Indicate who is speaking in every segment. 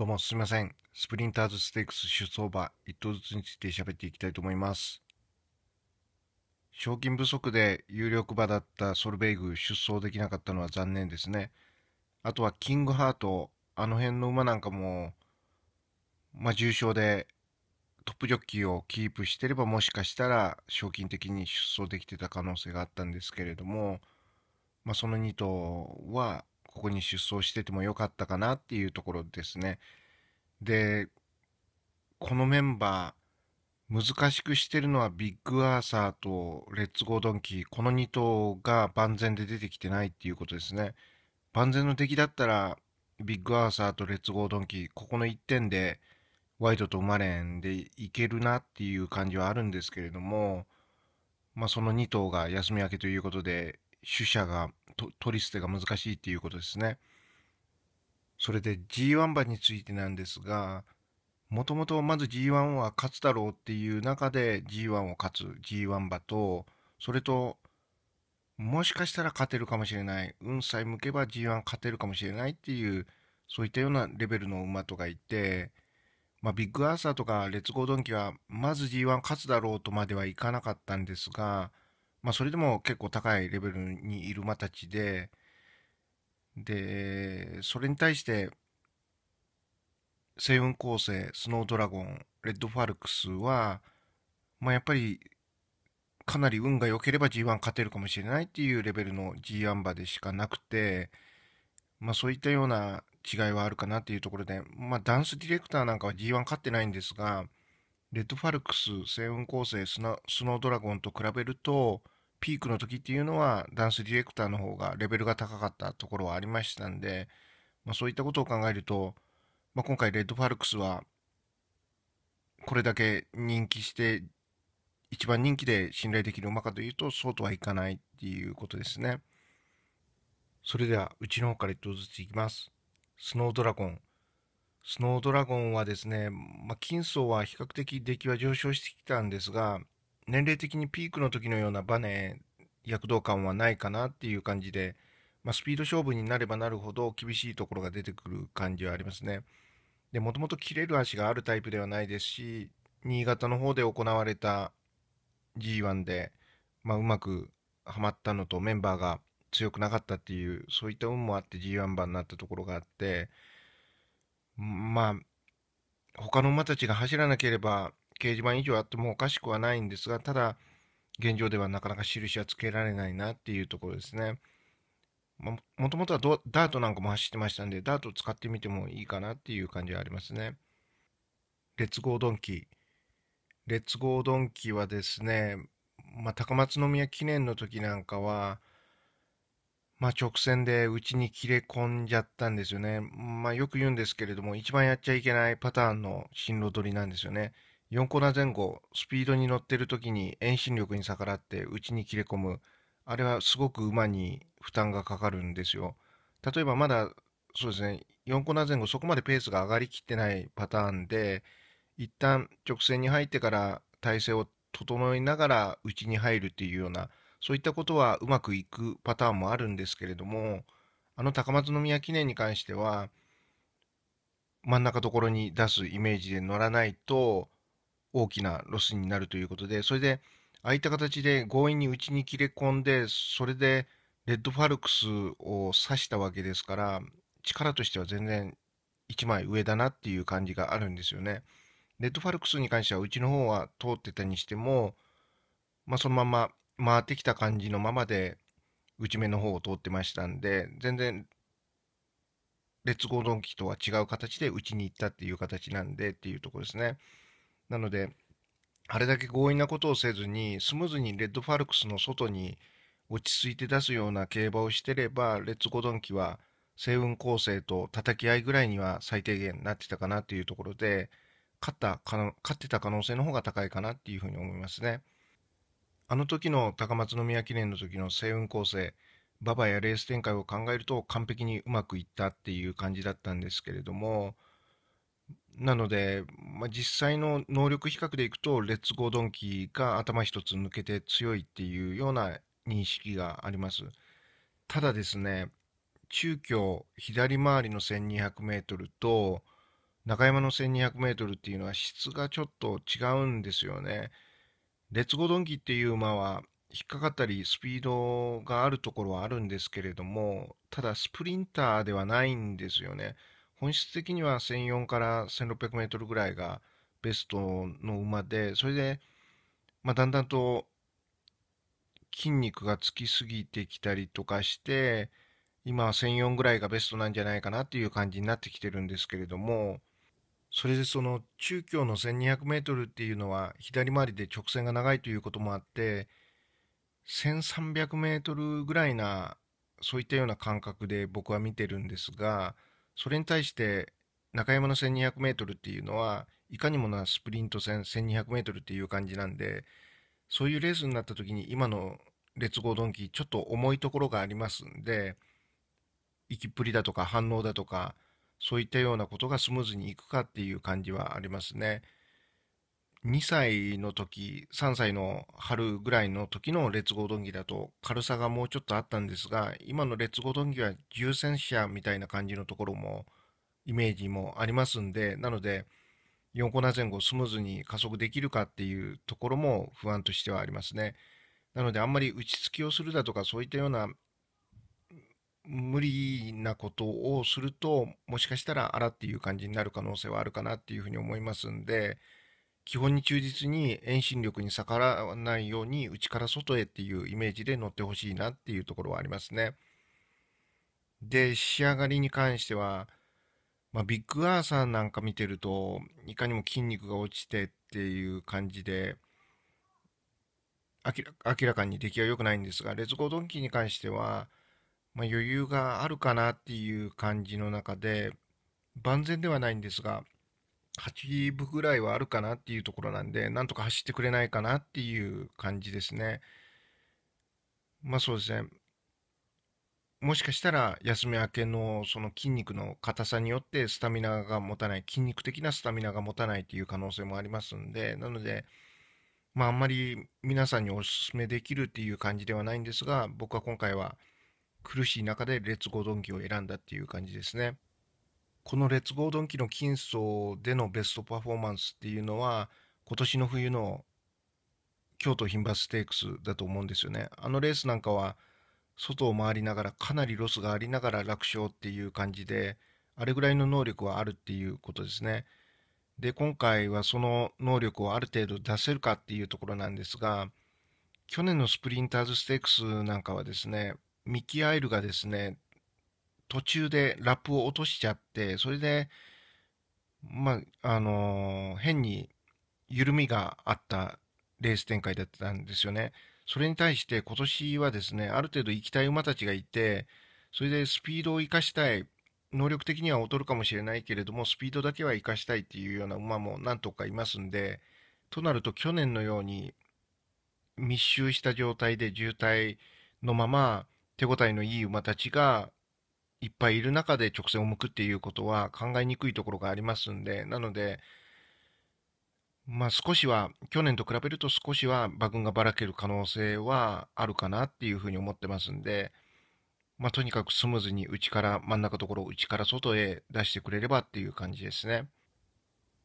Speaker 1: どうもすみません。スプリンターズステークス出走馬1頭ずつについて喋っていきたいと思います。賞金不足で有力馬だったソルベイグ出走できなかったのは残念ですね。あとはキングハート、あの辺の馬なんかも、まあ、重賞でトップジョッキーをキープしてればもしかしたら賞金的に出走できてた可能性があったんですけれども、まあ、その2頭はここに出走しててもよかったかなっていうところですね。で、このメンバー、難しくしてるのはビッグアーサーとレッツゴードンキー、この2頭が万全で出てきてないっていうことですね。万全の敵だったら、ビッグアーサーとレッツゴードンキー、ここの1点で、ワイドとマレンでいけるなっていう感じはあるんですけれども、まあ、その2頭が休み明けということで、取捨が取り捨てが難しいっていうことですね。それで G1 馬についてなんですが、もともとまず G1 は勝つだろうっていう中で G1 を勝つ G1 馬と、それと、もしかしたら勝てるかもしれない、運さえ向けば G1 勝てるかもしれないっていう、そういったようなレベルの馬とかいて、まあ、ビッグアーサーとかレッツゴードンキは、まず G1 勝つだろうとまではいかなかったんですが、まあ、それでも結構高いレベルにいる馬たちで、で、それに対して、星雲構成、スノードラゴン、レッドファルクスは、まあ、やっぱりかなり運が良ければ G1 勝てるかもしれないっていうレベルの G1 馬でしかなくて、まあ、そういったような違いはあるかなっていうところで、まあ、ダンスディレクターなんかは G1 勝ってないんですが、レッドファルクス、星雲構成スノ、スノードラゴンと比べると、ピークの時っていうのはダンスディレクターの方がレベルが高かったところはありましたんで、まあ、そういったことを考えると、まあ、今回レッドファルクスはこれだけ人気して一番人気で信頼できる馬かというとそうとはいかないっていうことですねそれではうちの方から1頭ずついきますスノードラゴンスノードラゴンはですね、まあ、金層は比較的出来は上昇してきたんですが、年齢的にピークの時のようなバネ、躍動感はないかなっていう感じで、まあ、スピード勝負になればなるほど厳しいところが出てくる感じはありますね。で、もともと切れる足があるタイプではないですし、新潟の方で行われた G1 で、まあ、うまくはまったのとメンバーが強くなかったっていう、そういった運もあって G1 番になったところがあって、まあ、他の馬たちが走らなければ、掲示板以上あってもおかしくはないんですが、ただ、現状ではなかなか印はつけられないなっていうところですね。まあ、もともとはダートなんかも走ってましたんで、ダート使ってみてもいいかなっていう感じはありますね。レッツゴードンキー。レッツゴードンキーはですね、まあ、高松宮記念の時なんかは、まあ、直線でうちに切れ込んじゃったんですよね。まあ、よく言うんですけれども、一番やっちゃいけないパターンの進路取りなんですよね。4コーナー前後、スピードに乗ってる時に遠心力に逆らって内ちに切れ込む。あれはすごく馬に負担がかかるんですよ。例えばまだ、そうですね、4コーナー前後、そこまでペースが上がりきってないパターンで、一旦直線に入ってから体勢を整えながら内に入るっていうようなそういったことはうまくいくパターンもあるんですけれども、あの高松宮記念に関しては、真ん中ところに出すイメージで乗らないと大きなロスになるということで、それで、ああいった形で強引に内に切れ込んで、それでレッドファルクスを刺したわけですから、力としては全然1枚上だなっていう感じがあるんですよね。レッドファルクスに関しては、うちの方は通ってたにしても、まあ、そのまま回ってきた感じのままで内目の方を通ってましたんで全然レッツゴードンキとは違う形で打ちに行ったっていう形なんでっていうところですね。なのであれだけ強引なことをせずにスムーズにレッドファルクスの外に落ち着いて出すような競馬をしてればレッツゴードンキは星雲構成と叩き合いぐらいには最低限なってたかなっていうところで勝った勝ってた可能性の方が高いかなっていうふうに思いますね。あの時の高松宮記念の時の星雲構成、馬場やレース展開を考えると完璧にうまくいったっていう感じだったんですけれども、なので、まあ、実際の能力比較でいくと、レッツゴードンキーが頭一つ抜けて強いっていうような認識があります。ただですね、中京左回りの1200メートルと中山の1200メートルっていうのは質がちょっと違うんですよね。レッツゴドンキっていう馬は引っかかったりスピードがあるところはあるんですけれども、ただスプリンターではないんですよね。本質的には1004から1600メートルぐらいがベストの馬で、それで、まあ、だんだんと筋肉がつきすぎてきたりとかして、今は1004ぐらいがベストなんじゃないかなっていう感じになってきてるんですけれども、それでその中京の1200メートルっていうのは左回りで直線が長いということもあって1300メートルぐらいなそういったような感覚で僕は見てるんですがそれに対して中山の1200メートルっていうのはいかにもなスプリント戦1200メートルっていう感じなんでそういうレースになった時に今のレッツゴードンキーちょっと重いところがありますんで行きっぷりだとか反応だとかそういったようなことがスムーズにいくかっていう感じはありますね。2歳の時、3歳の春ぐらいの時のレッツゴードンギだと軽さがもうちょっとあったんですが、今のレッツゴードンギは重戦車みたいな感じのところもイメージもありますんで、なので4コーナー前後スムーズに加速できるかっていうところも不安としてはありますね。なのであんまり打ち付きをするだとかそういったような無理なことをすると、もしかしたらあらっていう感じになる可能性はあるかなっていうふうに思いますんで、基本に忠実に遠心力に逆らわないように内から外へっていうイメージで乗ってほしいなっていうところはありますね。で、仕上がりに関しては、まあ、ビッグアーサーなんか見てると、いかにも筋肉が落ちてっていう感じで、明らかに出来は良くないんですが、レズゴードンキーに関しては、まあ、余裕があるかなっていう感じの中で、万全ではないんですが、8分ぐらいはあるかなっていうところなんで、なんとか走ってくれないかなっていう感じですね。まあそうですね。もしかしたら休み明けのその筋肉の硬さによってスタミナが持たない、筋肉的なスタミナが持たないっていう可能性もありますんで、なので、まああんまり皆さんにお勧めできるっていう感じではないんですが、僕は今回は苦しい中で劣後ドンキを選んだっていう感じですね。この劣後ドンキの金層でのベストパフォーマンスっていうのは、今年の冬の京都牝馬ステークスだと思うんですよね。あのレースなんかは、外を回りながらかなりロスがありながら楽勝っていう感じで、あれぐらいの能力はあるっていうことですね。で、今回はその能力をある程度出せるかっていうところなんですが、去年のスプリンターズステークスなんかはですね、ミキアイルがですね、途中でラップを落としちゃって、それで、まあ、あのー、変に緩みがあったレース展開だったんですよね。それに対して今年はですね、ある程度行きたい馬たちがいて、それでスピードを生かしたい、能力的には劣るかもしれないけれども、スピードだけは生かしたいっていうような馬も何とかいますんで、となると去年のように密集した状態で渋滞のまま、手応えのいい馬たちがいっぱいいる中で直線を向くっていうことは考えにくいところがありますんで、なので、まあ少しは、去年と比べると少しは馬群がばらける可能性はあるかなっていうふうに思ってますんで、まあとにかくスムーズに内から真ん中ところ、を内から外へ出してくれればっていう感じですね。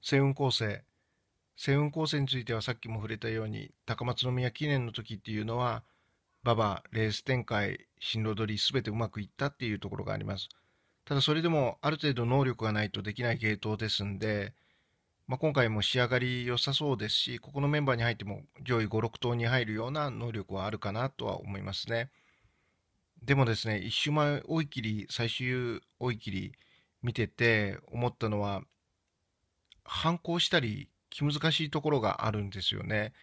Speaker 1: 星雲構成。星雲構成についてはさっきも触れたように、高松宮記念の時っていうのは、馬場、レース展開、進路取り、すべてうまくいったっていうところがあります。ただそれでもある程度能力がないとできない系統ですんで、まあ、今回も仕上がり良さそうですし、ここのメンバーに入っても上位5、6頭に入るような能力はあるかなとは思いますね。でもですね、一周前追い切り、最終追い切り見てて思ったのは、反抗したり気難しいところがあるんですよね。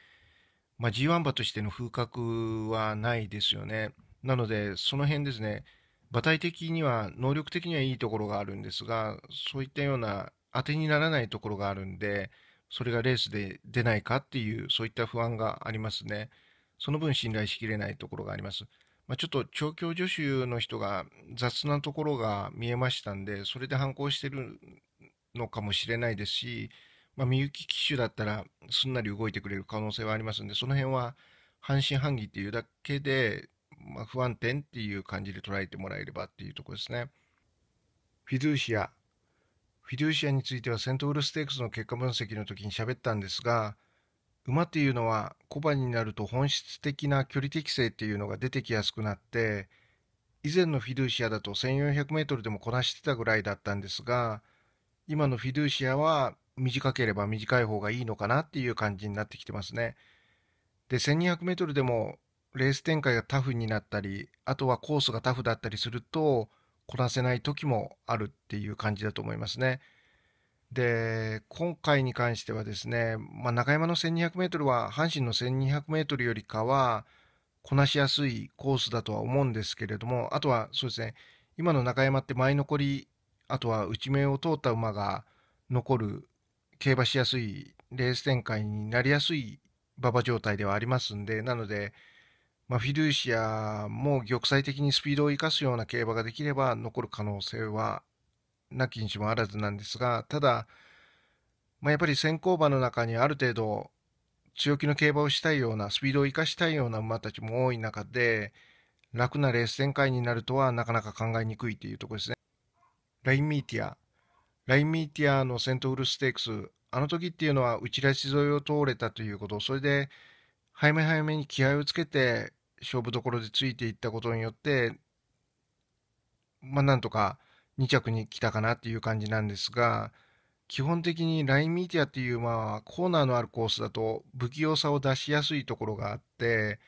Speaker 1: まあ、G1 馬としての風格はないですよね。なので、その辺ですね、馬体的には、能力的にはいいところがあるんですが、そういったような当てにならないところがあるんで、それがレースで出ないかっていう、そういった不安がありますね。その分信頼しきれないところがあります。まあ、ちょっと調教助手の人が雑なところが見えましたんで、それで反抗してるのかもしれないですし、まあ、みゆき機種だったらすんなり動いてくれる可能性はありますんで、その辺は半信半疑っていうだけで、まあ、不安定っていう感じで捉えてもらえればっていうところですね。フィドゥーシア。フィドゥーシアについてはセントウルステークスの結果分析の時に喋ったんですが、馬っていうのは小判になると本質的な距離適性っていうのが出てきやすくなって、以前のフィドゥーシアだと1400メートルでもこなしてたぐらいだったんですが、今のフィドゥーシアは短ければ短い方がいいのかなっていう感じになってきてますね。で、1200m でもレース展開がタフになったり、あとはコースがタフだったりすると、こなせない時もあるっていう感じだと思いますね。で、今回に関してはですね、まあ、中山の 1200m は阪神の 1200m よりかは、こなしやすいコースだとは思うんですけれども、あとはそうですね、今の中山って前残り、あとは内面を通った馬が残る競馬しやすいレース展開になりやすい馬場状態ではありますんでなので、まあ、フィルーシアも玉砕的にスピードを生かすような競馬ができれば残る可能性はなきにしもあらずなんですがただ、まあ、やっぱり先行馬の中にある程度強気の競馬をしたいようなスピードを生かしたいような馬たちも多い中で楽なレース展開になるとはなかなか考えにくいというところですね。ラインミーティアラインミーティアのセントウルステークス、あの時っていうのは打ち出し沿いを通れたということ、それで早め早めに気合をつけて勝負どころでついていったことによって、まあなんとか2着に来たかなっていう感じなんですが、基本的にラインミーティアっていうまあコーナーのあるコースだと不器用さを出しやすいところがあって、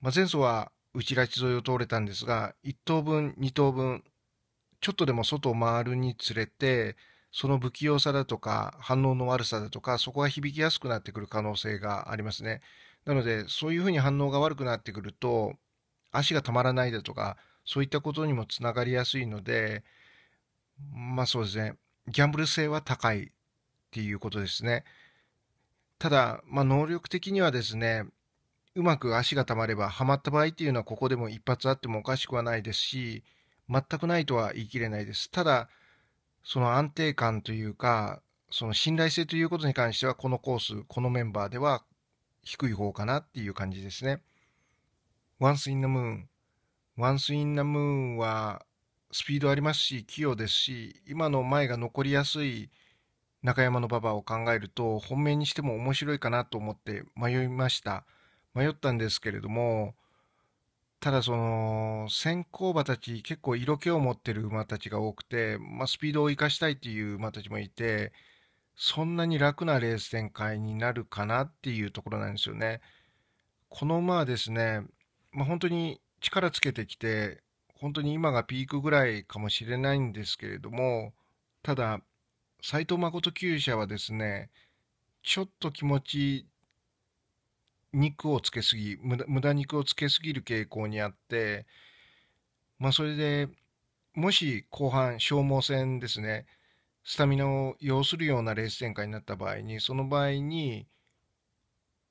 Speaker 1: まあ、前走は内拉し沿いを通れたんですが1等分2等分ちょっとでも外を回るにつれて、その不器用さだとか、反応の悪さだとか、そこが響きやすくなってくる可能性がありますね。なので、そういうふうに反応が悪くなってくると、足がたまらないだとか、そういったことにもつながりやすいので、まあそうですね、ギャンブル性は高いっていうことですね。ただ、まあ、能力的にはですね、うまく足がたまれば、はまった場合っていうのは、ここでも一発あってもおかしくはないですし、全くないとは言い切れないです。ただ、その安定感というか、その信頼性ということに関しては、このコース、このメンバーでは低い方かなっていう感じですね。Once in the Moon。Once in the Moon は、スピードありますし、器用ですし、今の前が残りやすい中山の馬場を考えると、本命にしても面白いかなと思って迷いました。迷ったんですけれども、ただその先行馬たち結構色気を持ってる馬たちが多くて、まあ、スピードを生かしたいっていう馬たちもいてそんなに楽なレース展開になるかなっていうところなんですよね。この馬はですね、まあ、本当に力つけてきて本当に今がピークぐらいかもしれないんですけれどもただ斎藤誠厩舎はですねちょっと気持ち肉をつけすぎ無駄無駄肉をつけすぎる傾向にあってまあそれでもし後半消耗戦ですねスタミナを要するようなレース展開になった場合にその場合に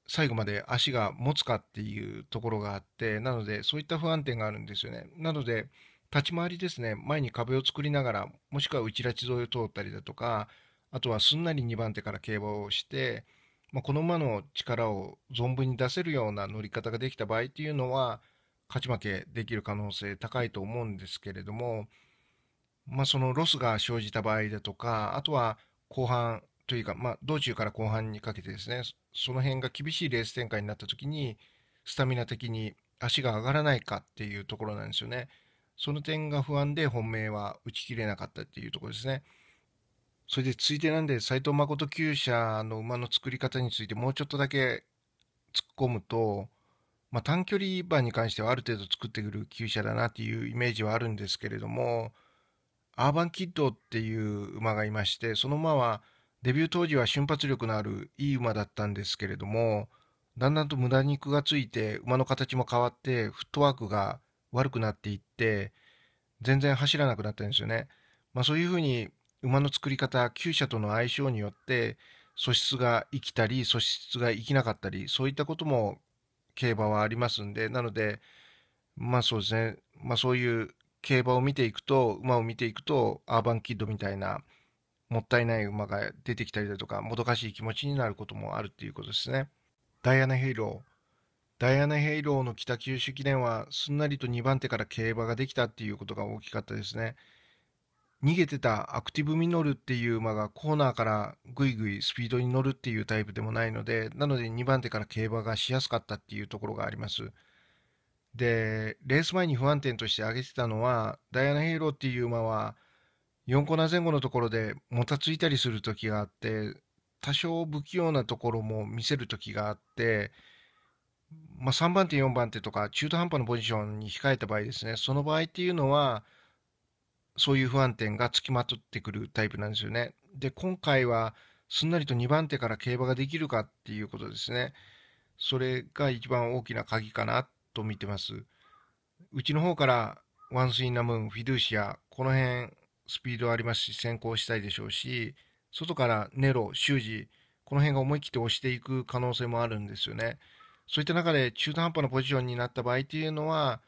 Speaker 1: 最後まで足が持つかっていうところがあってなのでそういった不安定があるんですよねなので立ち回りですね前に壁を作りながらもしくは内ら地沿いを通ったりだとかあとはすんなり2番手から競馬をしてまあ、この馬の力を存分に出せるような乗り方ができた場合っていうのは、勝ち負けできる可能性高いと思うんですけれども、まあ、そのロスが生じた場合だとか、あとは後半というか、まあ、道中から後半にかけてですね、その辺が厳しいレース展開になった時に、スタミナ的に足が上がらないかっていうところなんですよね。その点が不安で本命は打ち切れなかったっていうところですね。それでついでなんで斎藤誠厩舎の馬の作り方についてもうちょっとだけ突っ込むと、まあ、短距離馬に関してはある程度作ってくる厩舎だなっていうイメージはあるんですけれどもアーバンキッドっていう馬がいましてその馬はデビュー当時は瞬発力のあるいい馬だったんですけれどもだんだんと無駄肉がついて馬の形も変わってフットワークが悪くなっていって全然走らなくなったんですよね。まあ、そういうふうに馬の作り方、厩舎との相性によって、素質が生きたり、素質が生きなかったり、そういったことも競馬はありますんで、なので、まあそうですね、まあそういう競馬を見ていくと、馬を見ていくと、アーバンキッドみたいな、もったいない馬が出てきたりだとか、もどかしい気持ちになることもあるっていうことですね。ダイアナ・ヘイロー。ダイアナ・ヘイローの北九州記念は、すんなりと2番手から競馬ができたっていうことが大きかったですね。逃げてたアクティブミノルっていう馬がコーナーからぐいぐいスピードに乗るっていうタイプでもないので、なので2番手から競馬がしやすかったっていうところがあります。で、レース前に不安定として挙げてたのは、ダイアナ・ヘイローっていう馬は、4コーナー前後のところでもたついたりする時があって、多少不器用なところも見せる時があって、まあ、3番手、4番手とか中途半端なポジションに控えた場合ですね、その場合っていうのは、そういう不安定がつきまとってくるタイプなんですよね。で、今回はすんなりと2番手から競馬ができるかっていうことですね。それが一番大きな鍵かなと見てます。うちの方からワンスインナムーン、フィドゥシア、この辺スピードありますし先行したいでしょうし、外からネロ、シュージ、この辺が思い切って押していく可能性もあるんですよね。そういった中で中途半端なポジションになった場合っていうのは、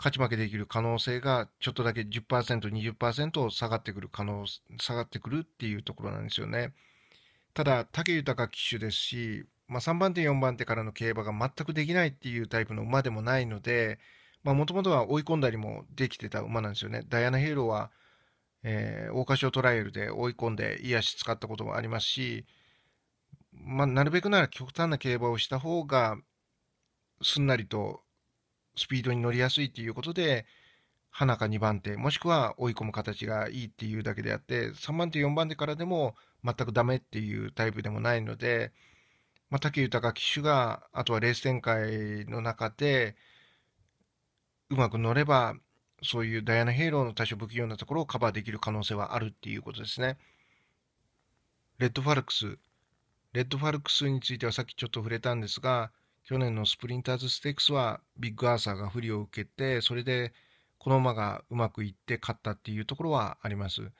Speaker 1: 勝ち負けできる可能性がちょっとだけ10%、20%下がってくる可能、下がってくるっていうところなんですよね。ただ、武豊騎手ですし、まあ、3番手、4番手からの競馬が全くできないっていうタイプの馬でもないので、もともとは追い込んだりもできてた馬なんですよね。ダイアナ・ヘイローは、えー、桜花賞トライアルで追い込んで癒し使ったこともありますし、まあ、なるべくなら極端な競馬をした方がすんなりとスピードに乗りやすいっていうことで、花か2番手、もしくは追い込む形がいいっていうだけであって、3番手、4番手からでも全くダメっていうタイプでもないので、まあ、武豊騎手が、あとはレース展開の中で、うまく乗れば、そういうダイアナ・ヘイローの多少不器用なところをカバーできる可能性はあるっていうことですね。レッドファルクス。レッドファルクスについてはさっきちょっと触れたんですが、去年のスプリンターズステークスはビッグアーサーが不利を受けて、それでこの馬がうまくいって勝ったっていうところはあります。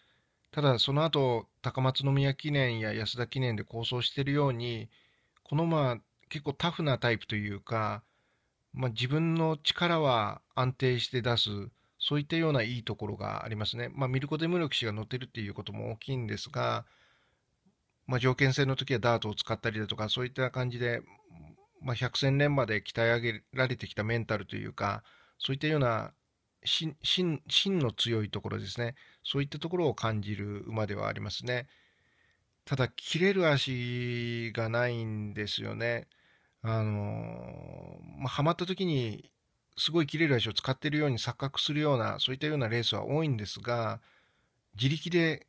Speaker 1: ただその後、高松宮記念や安田記念で構想しているように、この馬結構タフなタイプというか、まあ、自分の力は安定して出す、そういったようないいところがありますね。まあ、ミルコ・デムルク氏が乗ってるっていうことも大きいんですが、まあ、条件性の時はダートを使ったりだとか、そういった感じで、まあ、百戦錬磨で鍛え上げられてきたメンタルというか、そういったような真の強いところですね。そういったところを感じる馬ではありますね。ただ、切れる足がないんですよね。あのー、まあ、はまった時に、すごい切れる足を使っているように錯覚するような、そういったようなレースは多いんですが、自力で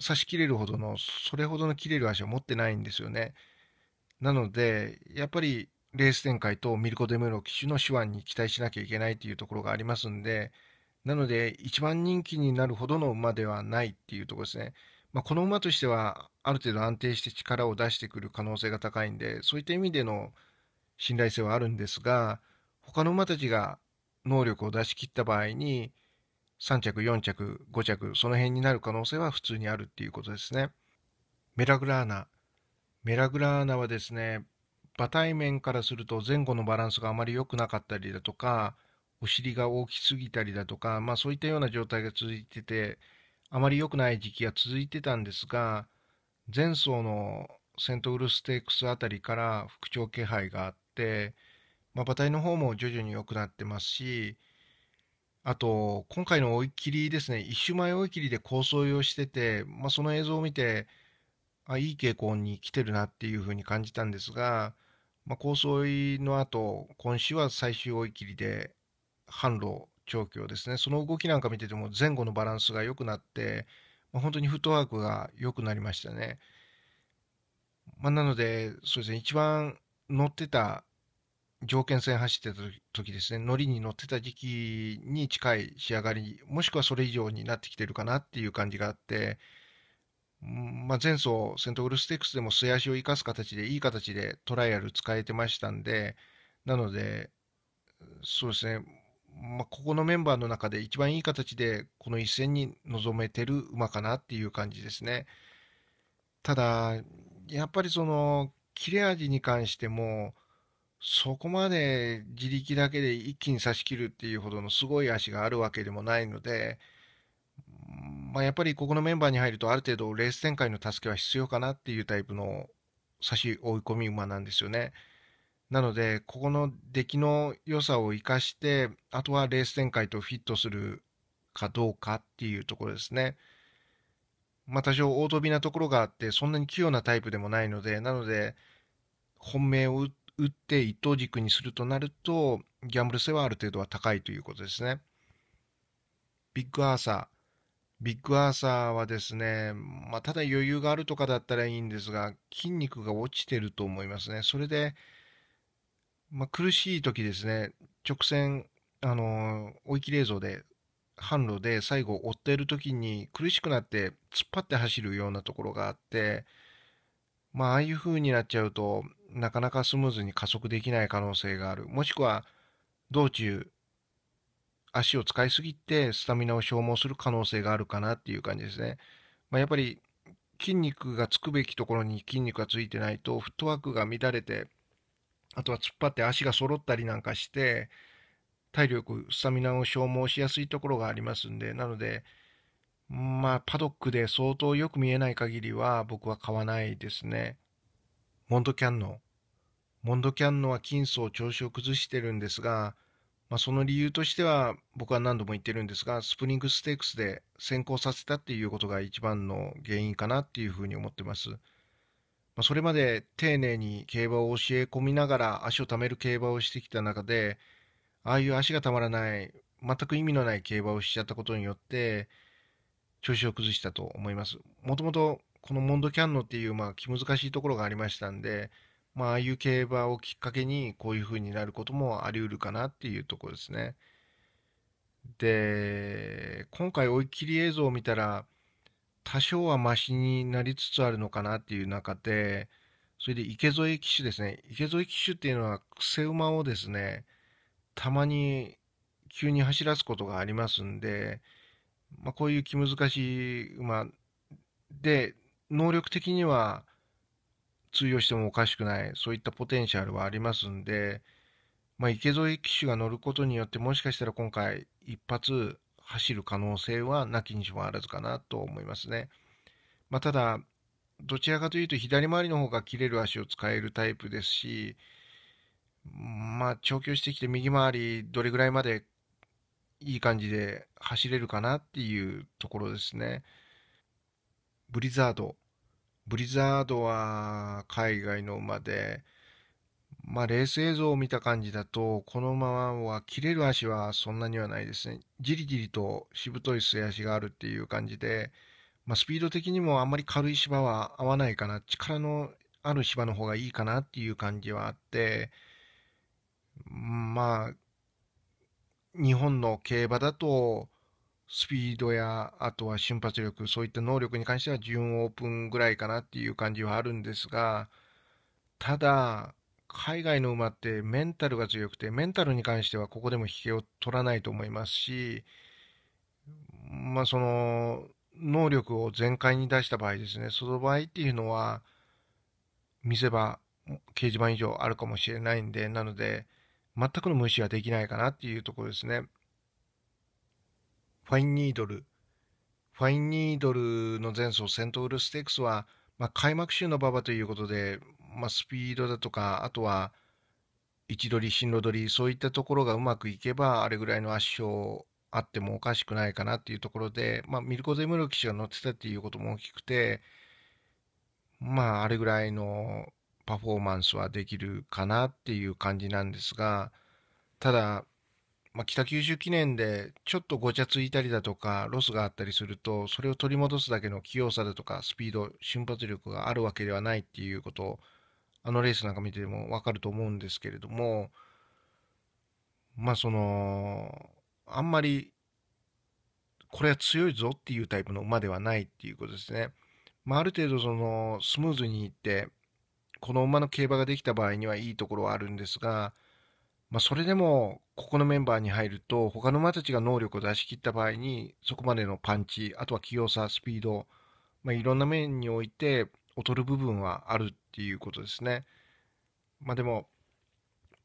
Speaker 1: 差し切れるほどの、それほどの切れる足を持ってないんですよね。なので、やっぱりレース展開とミルコ・デメロ騎手の手腕に期待しなきゃいけないというところがありますんで、なので、一番人気になるほどの馬ではないっていうところですね。まあ、この馬としては、ある程度安定して力を出してくる可能性が高いんで、そういった意味での信頼性はあるんですが、他の馬たちが能力を出し切った場合に、3着、4着、5着、その辺になる可能性は普通にあるっていうことですね。メラグラーナ、メラグラーナはですね、馬体面からすると前後のバランスがあまり良くなかったりだとか、お尻が大きすぎたりだとか、まあそういったような状態が続いてて、あまり良くない時期が続いてたんですが、前走のセントウルステークスあたりから復調気配があって、まあ、馬体の方も徐々に良くなってますし、あと、今回の追い切りですね、一周前追い切りで構想をしてて、まあ、その映像を見て、あいい傾向に来てるなっていうふうに感じたんですが、まあ、高層の後今週は最終追い切りで販路調教ですねその動きなんか見てても前後のバランスが良くなって、まあ、本当にフットワークが良くなりましたね、まあ、なのでそうですね一番乗ってた条件線走ってた時ですね、乗りに乗ってた時期に近い仕上がり、もしくはそれ以上になってきてるかなっていう感じがあって、まあ、前走セントウルステークスでも素足を生かす形でいい形でトライアル使えてましたんでなのでそうですね、まあ、ここのメンバーの中で一番いい形でこの一戦に臨めてる馬かなっていう感じですねただやっぱりその切れ味に関してもそこまで自力だけで一気に差し切るっていうほどのすごい足があるわけでもないので、まあ、やっぱりここのメンバーに入るとある程度レース展開の助けは必要かなっていうタイプの差し追い込み馬なんですよね。なのでここの出来の良さを生かしてあとはレース展開とフィットするかどうかっていうところですね。まあ、多少大飛びなところがあってそんなに器用なタイプでもないのでなので本命を打って一等軸にするとなるとギャンブル性はある程度は高いということですね。ビッグアーサービッグアーサーはですね、まあ、ただ余裕があるとかだったらいいんですが、筋肉が落ちてると思いますね。それで、まあ、苦しい時ですね、直線、あのー、追い切れ像で、販路で最後追っている時に苦しくなって突っ張って走るようなところがあって、まあ、ああいう風になっちゃうと、なかなかスムーズに加速できない可能性がある。もしくは、道中、足を使いすぎてスタミナを消耗する可能性があるかなっていう感じですね。まあ、やっぱり筋肉がつくべきところに筋肉がついてないとフットワークが乱れてあとは突っ張って足が揃ったりなんかして体力スタミナを消耗しやすいところがありますんでなのでまあパドックで相当よく見えない限りは僕は買わないですねモンドキャンノモンドキャンノは筋層調子を崩してるんですがまあ、その理由としては僕は何度も言ってるんですがスプリングステークスで先行させたっていうことが一番の原因かなっていうふうに思ってます、まあ、それまで丁寧に競馬を教え込みながら足をためる競馬をしてきた中でああいう足がたまらない全く意味のない競馬をしちゃったことによって調子を崩したと思いますもともとこのモンドキャンノっていうまあ気難しいところがありましたんでまあ、ああいう競馬をきっかけにこういう風になることもあり得るかなっていうところですね。で、今回追い切り映像を見たら、多少はマシになりつつあるのかなっていう中で、それで池添騎手ですね。池添騎手っていうのは、癖馬をですね、たまに急に走らすことがありますんで、まあ、こういう気難しい馬で、能力的には、通用してもおかしくない、そういったポテンシャルはありますんで、まあ、池添騎手が乗ることによって、もしかしたら今回、一発走る可能性はなきにしもあらずかなと思いますね。まあ、ただ、どちらかというと、左回りの方が切れる足を使えるタイプですし、まあ、調教してきて右回り、どれぐらいまでいい感じで走れるかなっていうところですね。ブリザードブリザードは海外の馬で、まあ、レース映像を見た感じだと、この馬は切れる足はそんなにはないですね。じりじりとしぶとい素足があるっていう感じで、まあ、スピード的にもあんまり軽い芝は合わないかな、力のある芝の方がいいかなっていう感じはあって、まあ、日本の競馬だと、スピードや、あとは瞬発力、そういった能力に関しては準オープンぐらいかなっていう感じはあるんですが、ただ、海外の馬ってメンタルが強くて、メンタルに関してはここでも引けを取らないと思いますし、まあその、能力を全開に出した場合ですね、その場合っていうのは、見せ場、掲示板以上あるかもしれないんで、なので、全くの無視はできないかなっていうところですね。ファインニードル。ファインニードルの前走セントウルステークスは、まあ、開幕週の馬場ということで、まあ、スピードだとか、あとは位置取り、進路取り、そういったところがうまくいけば、あれぐらいの圧勝あってもおかしくないかなっていうところで、まあ、ミルコ・ゼムロ騎手が乗ってたっていうことも大きくて、まあ、あれぐらいのパフォーマンスはできるかなっていう感じなんですが、ただ、まあ、北九州記念でちょっとごちゃついたりだとかロスがあったりするとそれを取り戻すだけの器用さだとかスピード瞬発力があるわけではないっていうことをあのレースなんか見てても分かると思うんですけれどもまあそのあんまりこれは強いぞっていうタイプの馬ではないっていうことですね。まあ、ある程度そのスムーズにいってこの馬の競馬ができた場合にはいいところはあるんですがまあ、それでも、ここのメンバーに入ると、他の馬たちが能力を出し切った場合に、そこまでのパンチ、あとは器用さ、スピード、まあ、いろんな面において、劣る部分はあるっていうことですね。まあ、でも、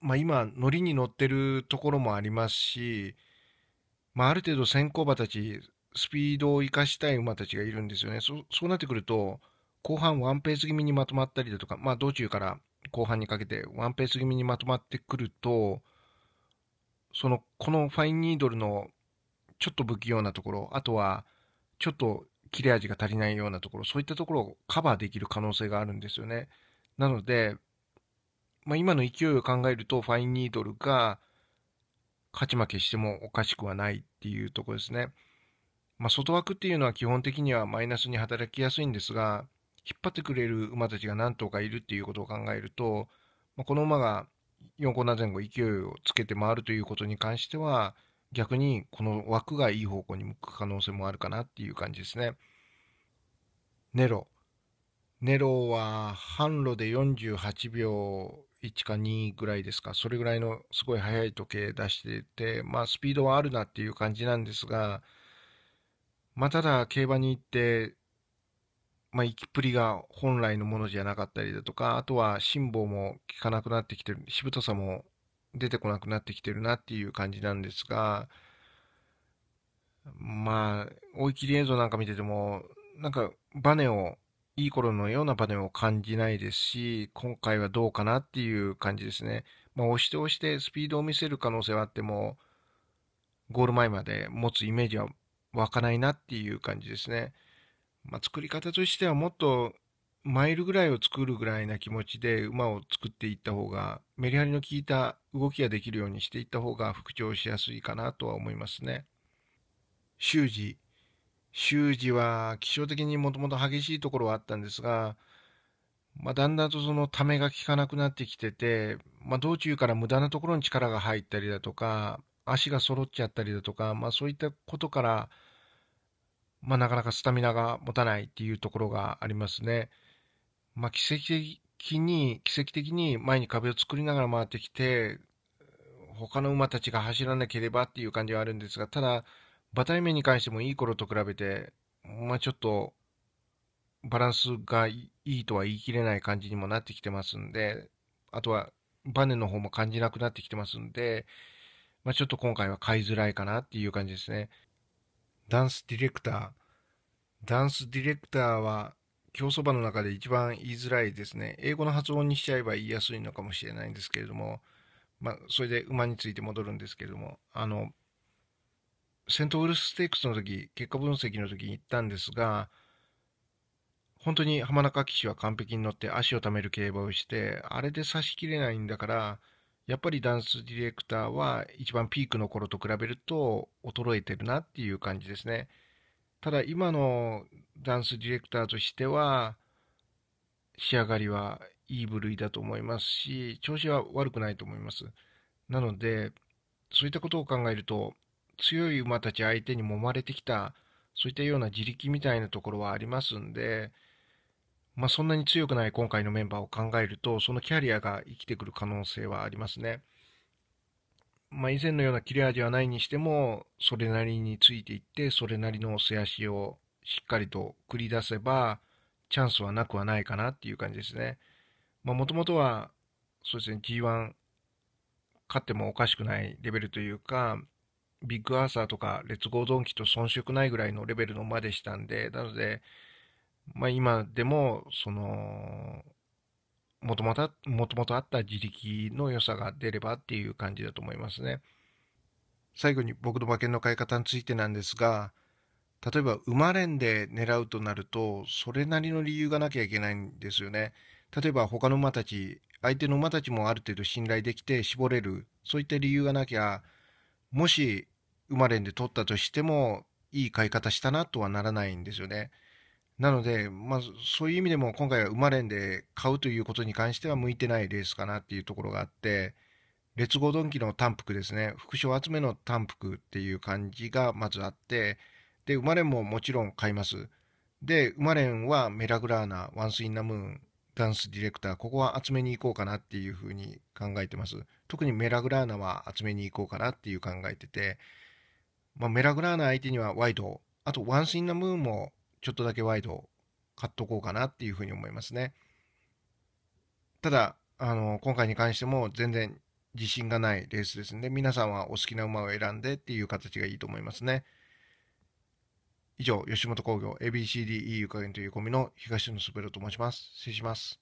Speaker 1: まあ、今、乗りに乗ってるところもありますし、まあ、ある程度先行馬たち、スピードを生かしたい馬たちがいるんですよね。そうなってくると、後半ワンペース気味にまとまったりだとか、まあ、道中から後半にかけてワンペース気味にまとまってくると、その、このファインニードルのちょっと不器用なところ、あとはちょっと切れ味が足りないようなところ、そういったところをカバーできる可能性があるんですよね。なので、まあ、今の勢いを考えると、ファインニードルが勝ち負けしてもおかしくはないっていうところですね。まあ、外枠っていうのは基本的にはマイナスに働きやすいんですが、引っ張ってくれる馬たちが何頭かいるっていうことを考えると、まあ、この馬が4コーナー前後勢いをつけて回るということに関しては逆にこの枠がいい方向に向く可能性もあるかなっていう感じですね。ネロ。ネロは販路で48秒1か2ぐらいですか、それぐらいのすごい速い時計出してて、まあスピードはあるなっていう感じなんですが、まあただ競馬に行ってまあ、行きっぷりが本来のものじゃなかったりだとか、あとは辛抱も効かなくなってきてる、しぶとさも出てこなくなってきてるなっていう感じなんですが、まあ、追い切り映像なんか見てても、なんかバネを、いい頃のようなバネを感じないですし、今回はどうかなっていう感じですね。まあ、押して押してスピードを見せる可能性はあっても、ゴール前まで持つイメージは湧かないなっていう感じですね。まあ、作り方としてはもっとマイルぐらいを作るぐらいな気持ちで馬を作っていった方がメリハリの効いた動きができるようにしていった方が復調しやすいかなとは思いますね。習字。習字は気象的にもともと激しいところはあったんですが、まあ、だんだんとそのためが効かなくなってきてて、まあ、道中から無駄なところに力が入ったりだとか、足が揃っちゃったりだとか、まあ、そういったことから、まあ、なかなかスタミナが持たないっていうところがありますね。まあ、奇跡的に、奇跡的に前に壁を作りながら回ってきて、他の馬たちが走らなければっていう感じはあるんですが、ただ、馬体面に関してもいい頃と比べて、まあ、ちょっとバランスがいいとは言い切れない感じにもなってきてますんで、あとはバネの方も感じなくなってきてますんで、まあ、ちょっと今回は買いづらいかなっていう感じですね。ダンスディレクター。ダンスディレクターは競走馬の中で一番言いづらいですね。英語の発音にしちゃえば言いやすいのかもしれないんですけれども、まあ、それで馬について戻るんですけれども、あの、セントウルスステークスの時、結果分析の時に言ったんですが、本当に浜中騎士は完璧に乗って足をためる競馬をして、あれで差しきれないんだから、やっぱりダンスディレクターは一番ピークの頃と比べると衰えてるなっていう感じですね。ただ今のダンスディレクターとしては仕上がりはいい部類だと思いますし、調子は悪くないと思います。なので、そういったことを考えると、強い馬たち相手に揉まれてきた、そういったような自力みたいなところはありますんで、まあ、そんなに強くない今回のメンバーを考えると、そのキャリアが生きてくる可能性はありますね。まあ、以前のような切れ味はないにしても、それなりについていって、それなりの背足をしっかりと繰り出せば、チャンスはなくはないかなっていう感じですね。まもともとは、そうですね、G1 勝ってもおかしくないレベルというか、ビッグアーサーとか、レッツゴードンキと遜色ないぐらいのレベルの馬でしたんで、なので、まあ、今でも、その、元々もともとあった自力の良さが出ればっていう感じだと思いますね。最後に僕の馬券の買い方についてなんですが、例えば馬連で狙うとなると、それなりの理由がなきゃいけないんですよね。例えば他の馬たち、相手の馬たちもある程度信頼できて絞れる、そういった理由がなきゃ、もし馬連で取ったとしても、いい買い方したなとはならないんですよね。なので、まあ、そういう意味でも今回は生まれんで買うということに関しては向いてないレースかなっていうところがあって、劣後ドンキの淡幅ですね、副賞集めの淡幅っていう感じがまずあって、で、れんももちろん買います。で、生まれんはメラグラーナ、ワンスインナムーン、ダンスディレクター、ここは集めに行こうかなっていうふうに考えてます。特にメラグラーナは集めに行こうかなっていう考えてて、まあ、メラグラーナ相手にはワイド、あとワンスインナムーンもちょっとだけワイド買っとこうかなっていうふうに思いますね。ただ、あの、今回に関しても全然自信がないレースですんで、皆さんはお好きな馬を選んでっていう形がいいと思いますね。以上、吉本興業 ABCDE ゆ加減というコミの東野すべろと申します。失礼します。